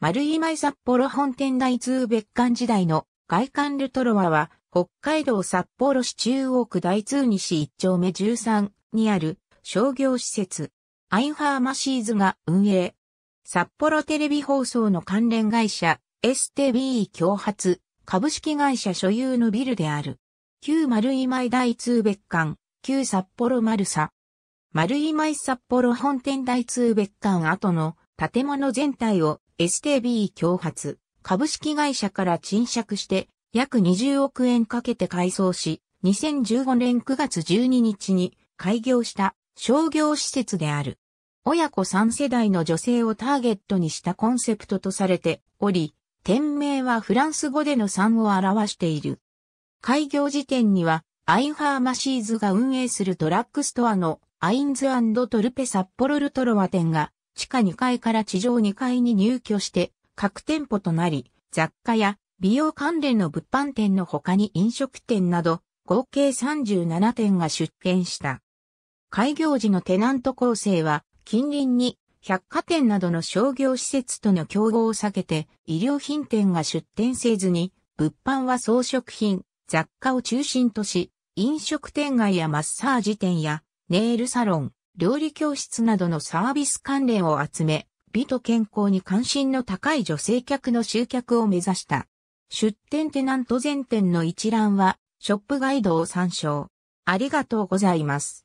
丸井前札幌本店大通別館時代の外観ルトロワは、北海道札幌市中央区大通西一丁目13にある商業施設、アインファーマシーズが運営。札幌テレビ放送の関連会社、STB 共発、株式会社所有のビルである。旧丸井前大通別館、旧札幌丸サ、丸井前札幌本店大通別館後の建物全体を STB 共発、株式会社から賃借して、約20億円かけて改装し、2015年9月12日に開業した商業施設である。親子3世代の女性をターゲットにしたコンセプトとされており、店名はフランス語での3を表している。開業時点には、アインファーマシーズが運営するドラッグストアのアインズトルペ札幌ルトロワ店が地下2階から地上2階に入居して各店舗となり、雑貨や美容関連の物販店の他に飲食店など合計37店が出店した。開業時のテナント構成は近隣に百貨店などの商業施設との競合を避けて医療品店が出店せずに物販は装飾品、雑貨を中心とし飲食店街やマッサージ店やネイルサロン、料理教室などのサービス関連を集め、美と健康に関心の高い女性客の集客を目指した。出店テナント全店の一覧は、ショップガイドを参照。ありがとうございます。